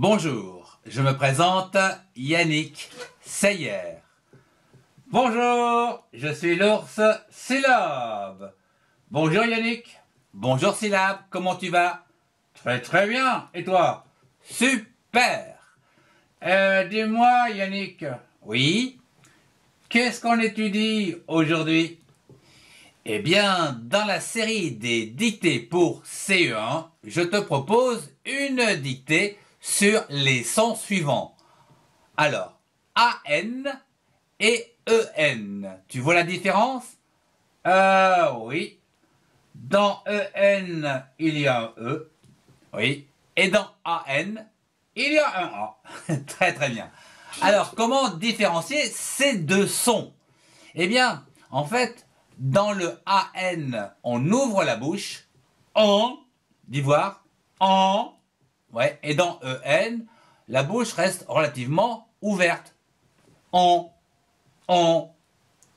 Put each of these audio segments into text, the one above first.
Bonjour, je me présente Yannick Sayer. Bonjour, je suis l'ours Syllab. Bonjour Yannick. Bonjour Syllabe, comment tu vas Très très bien, et toi Super euh, Dis-moi Yannick, oui Qu'est-ce qu'on étudie aujourd'hui Eh bien, dans la série des dictées pour CE1, je te propose une dictée sur les sons suivants. Alors, AN et EN. Tu vois la différence Euh, oui. Dans EN, il y a un E. Oui. Et dans AN, il y a un A. très très bien. Alors, comment différencier ces deux sons Eh bien, en fait, dans le AN, on ouvre la bouche. En, d'ivoire, en, et dans EN, la bouche reste relativement ouverte. En »,« en »,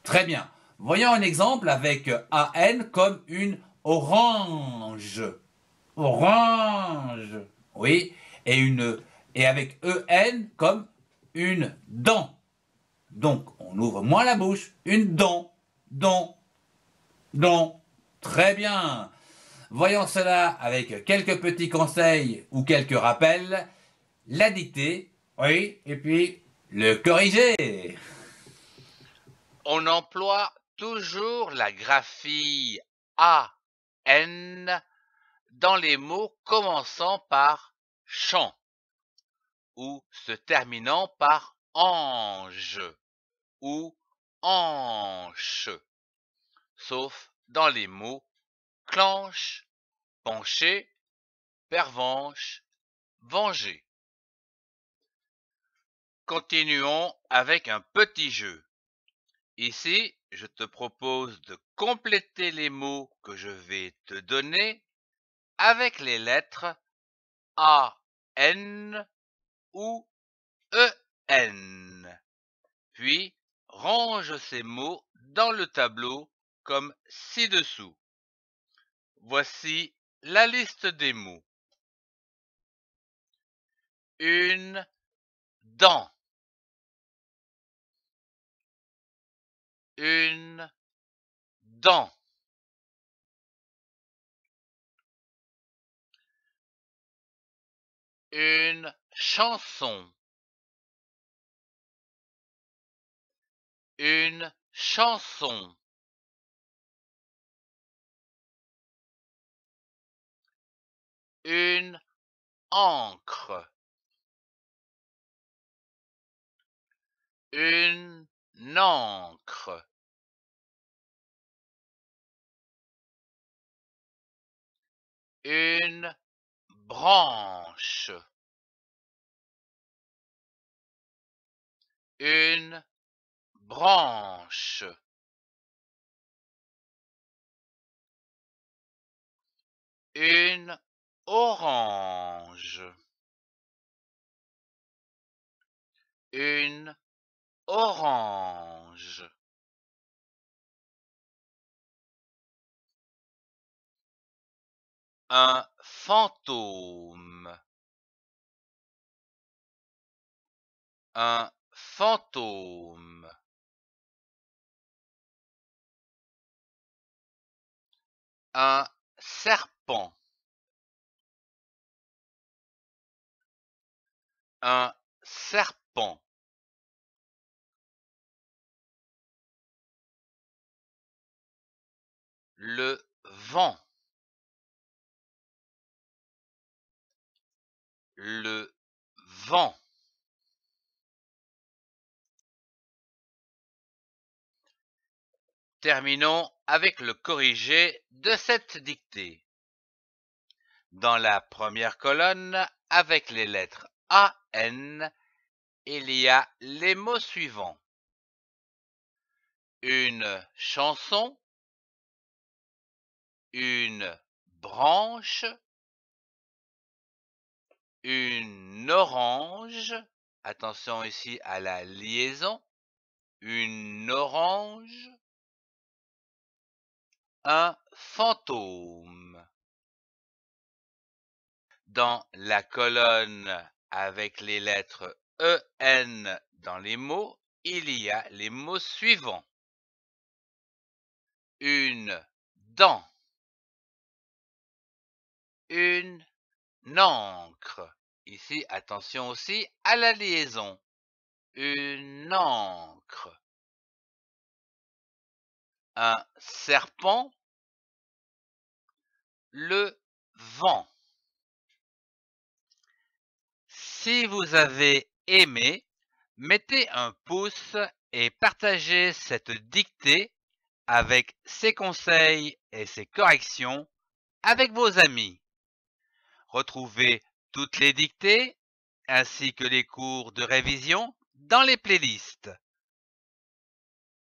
Très bien. Voyons un exemple avec AN comme une orange. Orange. Oui. Et, une, et avec EN comme une dent. Donc, on ouvre moins la bouche. Une dent. Dent. Dent. Très bien. Voyons cela avec quelques petits conseils ou quelques rappels. La oui, et puis le corriger. On emploie toujours la graphie A, N dans les mots commençant par chant ou se terminant par ange ou anche, sauf dans les mots Clenche, pencher, pervenche, venger. Continuons avec un petit jeu. Ici, je te propose de compléter les mots que je vais te donner avec les lettres A, N ou E, N. Puis, range ces mots dans le tableau comme ci-dessous. Voici la liste des mots. Une dent. Une dent. Une chanson. Une chanson. une encre, une ancre. une branche, une branche. Une orange. Une orange. Un fantôme. Un fantôme. Un serpent. un serpent le vent le vent Terminons avec le corrigé de cette dictée. Dans la première colonne, avec les lettres a-N, il y a les mots suivants. Une chanson, une branche, une orange, attention ici à la liaison, une orange, un fantôme. Dans la colonne avec les lettres EN dans les mots, il y a les mots suivants. Une dent. Une encre. Ici, attention aussi à la liaison. Une encre. Un serpent. Le vent. Si vous avez aimé, mettez un pouce et partagez cette dictée avec ses conseils et ses corrections avec vos amis. Retrouvez toutes les dictées ainsi que les cours de révision dans les playlists.